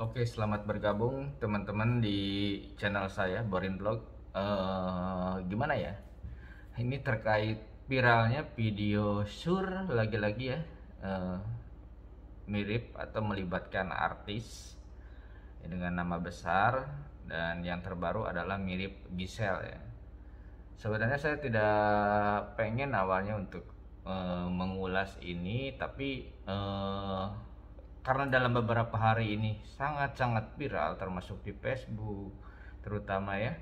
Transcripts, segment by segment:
Oke, selamat bergabung teman-teman di channel saya Borin Blog. Uh, gimana ya? Ini terkait viralnya video sur lagi-lagi ya uh, mirip atau melibatkan artis dengan nama besar dan yang terbaru adalah mirip Gisel ya. Sebenarnya saya tidak pengen awalnya untuk uh, mengulas ini, tapi uh, karena dalam beberapa hari ini sangat-sangat viral termasuk di Facebook terutama ya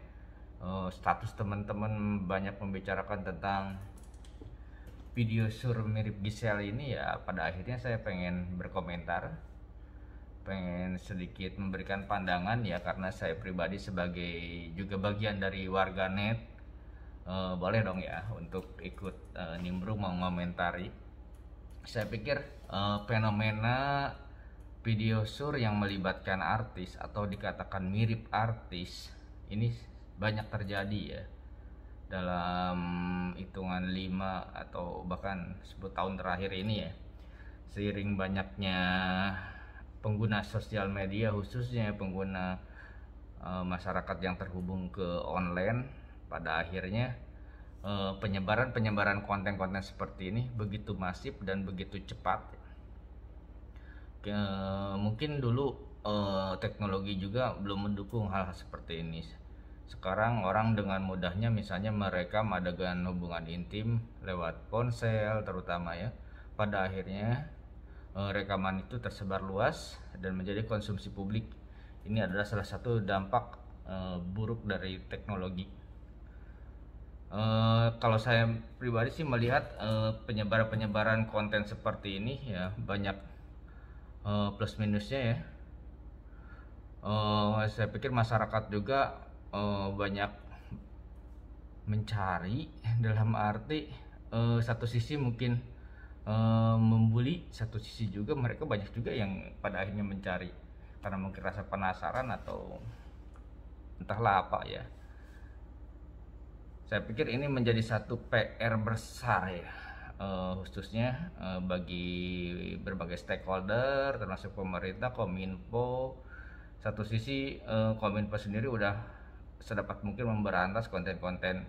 eh, status teman-teman banyak membicarakan tentang video sur mirip Giselle ini ya pada akhirnya saya pengen berkomentar pengen sedikit memberikan pandangan ya karena saya pribadi sebagai juga bagian dari warganet eh, boleh dong ya untuk ikut eh, nimbrung mengomentari saya pikir eh, fenomena video sur yang melibatkan artis atau dikatakan mirip artis ini banyak terjadi ya dalam hitungan 5 atau bahkan 10 tahun terakhir ini ya seiring banyaknya pengguna sosial media khususnya pengguna e, masyarakat yang terhubung ke online pada akhirnya eh, penyebaran penyebaran konten-konten seperti ini begitu masif dan begitu cepat ke, eh, mungkin dulu eh, teknologi juga belum mendukung hal, -hal seperti ini. Sekarang orang dengan mudahnya misalnya mereka adegan hubungan intim lewat ponsel terutama ya. Pada akhirnya eh, rekaman itu tersebar luas dan menjadi konsumsi publik. Ini adalah salah satu dampak buruk dari teknologi. Uh, kalau saya pribadi sih melihat penyebaran-penyebaran konten seperti ini ya banyak Eh, plus minusnya ya uh, saya pikir masyarakat juga uh, banyak mencari dalam arti uh, satu sisi mungkin uh, membuli satu sisi juga mereka banyak juga yang pada akhirnya mencari karena mungkin rasa penasaran atau entahlah apa ya saya pikir ini menjadi satu PR besar ya uh, khususnya uh, bagi berbagai stakeholder termasuk pemerintah kominfo satu sisi uh, kominfo sendiri udah sedapat mungkin memberantas konten-konten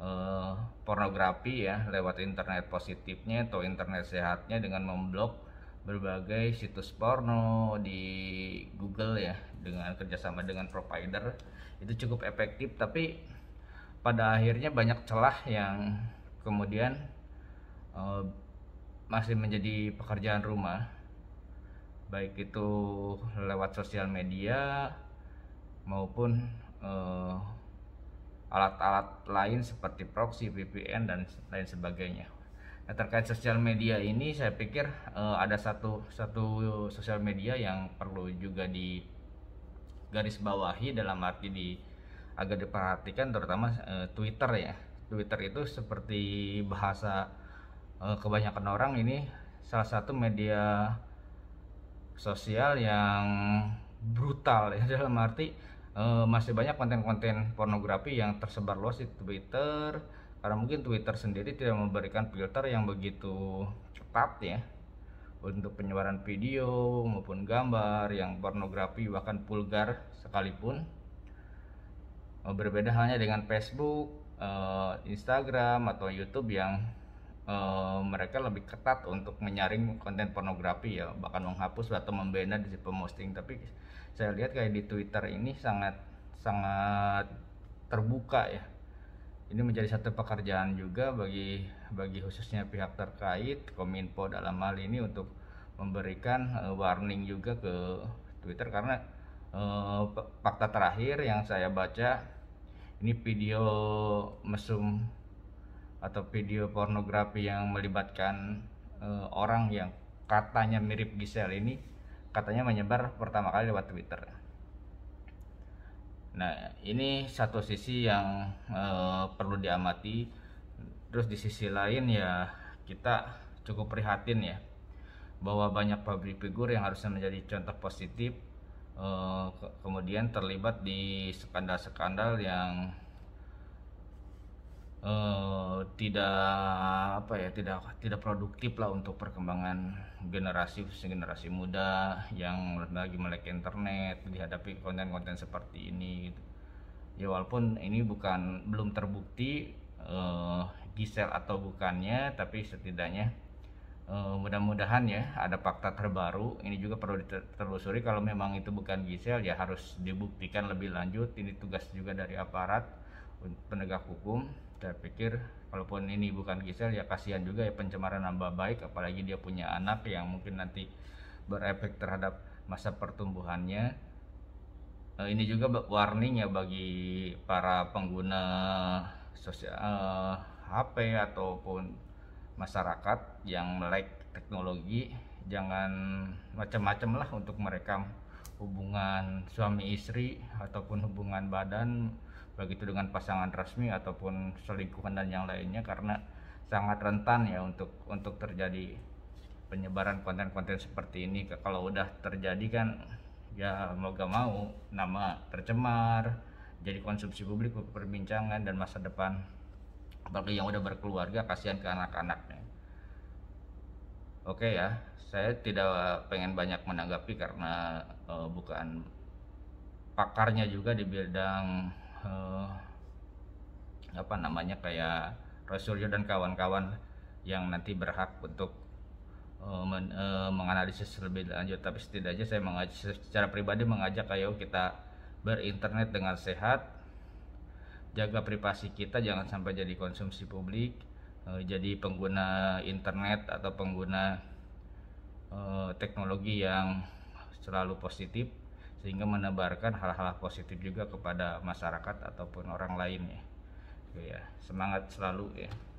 uh, pornografi ya lewat internet positifnya atau internet sehatnya dengan memblok berbagai situs porno di Google ya dengan kerjasama dengan provider itu cukup efektif tapi pada akhirnya banyak celah yang kemudian uh, masih menjadi pekerjaan rumah baik itu lewat sosial media maupun alat eh, alat-alat lain seperti proxy, VPN dan lain sebagainya. Nah, terkait sosial media ini saya pikir uh, ada satu satu sosial media yang perlu juga di garis bawahi dalam arti di agak diperhatikan terutama uh, Twitter ya. Twitter itu seperti bahasa Eh, kebanyakan orang ini salah satu media sosial yang brutal ya dalam arti uh, masih banyak konten-konten pornografi yang tersebar luas di Twitter karena mungkin Twitter sendiri tidak memberikan filter yang begitu cepat ya untuk penyebaran video maupun gambar yang pornografi bahkan vulgar sekalipun eh, berbeda halnya dengan Facebook, Instagram atau YouTube yang Eh, mereka lebih ketat untuk menyaring konten pornografi ya bahkan menghapus atau membanned di posting tapi saya lihat kayak di Twitter ini sangat sangat terbuka ya ini menjadi satu pekerjaan juga bagi bagi khususnya pihak terkait Kominfo dalam hal ini untuk memberikan uh, warning juga ke Twitter karena uh, fakta terakhir yang saya baca ini video mesum atau video pornografi yang melibatkan uh, orang yang katanya mirip Giselle ini katanya menyebar pertama kali lewat Twitter. Nah, ini satu sisi yang uh, perlu diamati. Terus di sisi lain ya kita cukup prihatin ya bahwa banyak public figure yang harusnya menjadi contoh positif eh, kemudian terlibat di skandal-skandal yang Eh, tidak apa ya tidak tidak produktif lah untuk perkembangan generasi generasi muda yang lagi melek internet dihadapi konten-konten seperti ini gitu. ya walaupun ini bukan belum terbukti uh, eh, gisel atau bukannya tapi setidaknya uh, mudah-mudahan ya ada fakta terbaru ini juga perlu ditelusuri kalau memang itu bukan gisel ya harus dibuktikan lebih lanjut ini tugas juga dari aparat penegak hukum saya pikir walaupun ini bukan Gisel ya kasihan juga ya pencemaran nama baik apalagi dia punya anak yang mungkin nanti berefek terhadap masa pertumbuhannya nah, ini juga warning ya bagi para pengguna sosial eh, HP ataupun masyarakat yang like teknologi jangan macam-macam lah untuk merekam hubungan suami istri ataupun hubungan badan begitu dengan pasangan resmi ataupun selingkuhan dan yang lainnya karena sangat rentan ya untuk untuk terjadi penyebaran konten-konten seperti ini kalau udah terjadi kan ya mau gak mau nama tercemar jadi konsumsi publik perbincangan dan masa depan bagi yang udah berkeluarga kasihan ke anak-anaknya oke ya saya tidak pengen banyak menanggapi karena uh, bukan pakarnya juga di bidang uh, apa namanya kayak Rosulio dan kawan-kawan yang nanti berhak untuk uh, men, uh, menganalisis lebih lanjut tapi setidaknya saya mengajak secara pribadi mengajak ayo kita berinternet dengan sehat jaga privasi kita jangan sampai jadi konsumsi publik uh, jadi pengguna internet atau pengguna uh, teknologi yang selalu positif sehingga menebarkan hal-hal positif juga kepada masyarakat ataupun orang lain ya. Gitu ya. semangat selalu ya.